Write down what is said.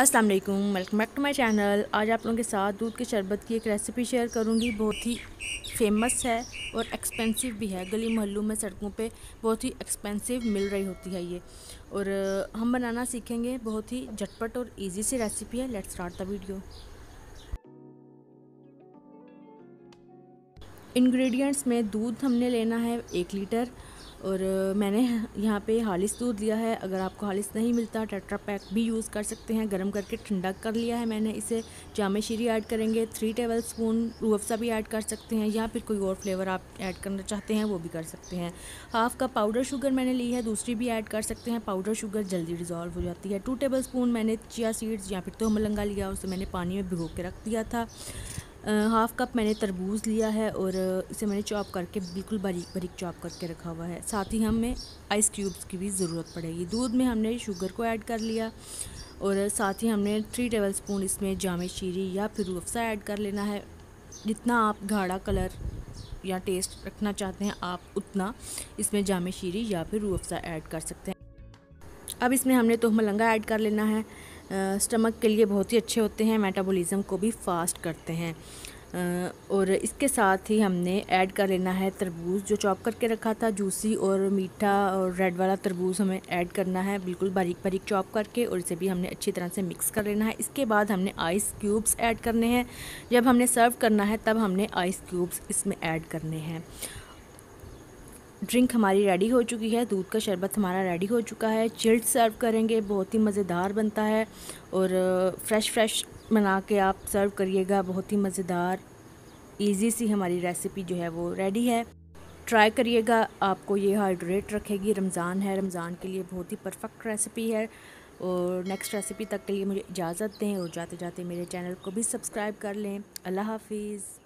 अस्सलाम वालेकुम welcome back to my channel आज आप लोगों के साथ दूध के शरबत की एक रेसिपी शेयर करूंगी बहुत ही फेमस है और एक्सपेंसिव भी है गली मोहल्लों में सड़कों पे बहुत ही एक्सपेंसिव मिल रही होती है ये और हम बनाना सीखेंगे बहुत ही झटपट और इजी सी रेसिपी है let's start the video ingredients में दूध हमने लेना है एक लीटर और मैंने यहाँ पे हालिस दूध लिया है अगर आपको हालिस नहीं मिलता टेट्रा पैक भी यूज़ कर सकते हैं गर्म करके ठंडा कर लिया है मैंने इसे जाम शीरी ऐड करेंगे थ्री टेबल स्पून रूअफ़ा भी ऐड कर सकते हैं या फिर कोई और फ्लेवर आप ऐड करना चाहते हैं वो भी कर सकते हैं हाफ़ कप पाउडर शुगर मैंने ली है दूसरी भी ऐड कर सकते हैं पाउडर शुगर जल्दी डिज़ोल्व हो जाती है टू टेबल स्पून मैंने चिया सीड्स या फिर तो मलंगा लिया उसे मैंने पानी में भिगो के रख दिया था हाफ़ कप मैंने तरबूज लिया है और इसे मैंने चॉप करके बिल्कुल बारीक बारीक चॉप करके रखा हुआ है साथ ही हमें आइस क्यूब्स की भी ज़रूरत पड़ेगी दूध में हमने शुगर को ऐड कर लिया और साथ ही हमने थ्री टेबल स्पून इसमें जाम शीरी या फिर अफ़सा ऐड कर लेना है जितना आप गाढ़ा कलर या टेस्ट रखना चाहते हैं आप उतना इसमें जाम शीरी या फिर रूह ऐड कर सकते हैं अब इसमें हमने तोह मलंगा ऐड कर लेना है स्टमक के लिए बहुत ही अच्छे होते हैं मेटाबॉलिज़्म को भी फास्ट करते हैं और इसके साथ ही हमने ऐड कर लेना है तरबूज जो चॉप करके रखा था जूसी और मीठा और रेड वाला तरबूज हमें ऐड करना है बिल्कुल बारीक बारीक चॉप करके और इसे भी हमने अच्छी तरह से मिक्स कर लेना है इसके बाद हमने आइस क्यूब्स ऐड करने हैं जब हमने सर्व करना है तब हमने आइस क्यूब्स इसमें ऐड करने हैं ड्रिंक हमारी रेडी हो चुकी है दूध का शरबत हमारा रेडी हो चुका है चिल्ड सर्व करेंगे बहुत ही मज़ेदार बनता है और फ्रेश फ्रेश बना के आप सर्व करिएगा बहुत ही मज़ेदार इजी सी हमारी रेसिपी जो है वो रेडी है ट्राई करिएगा आपको ये हाइड्रेट रखेगी रमज़ान है रमज़ान के लिए बहुत ही परफेक्ट रेसिपी है और नेक्स्ट रेसिपी तक के लिए मुझे इजाज़त दें और जाते जाते मेरे चैनल को भी सब्सक्राइब कर लें अल्लाह हाफिज़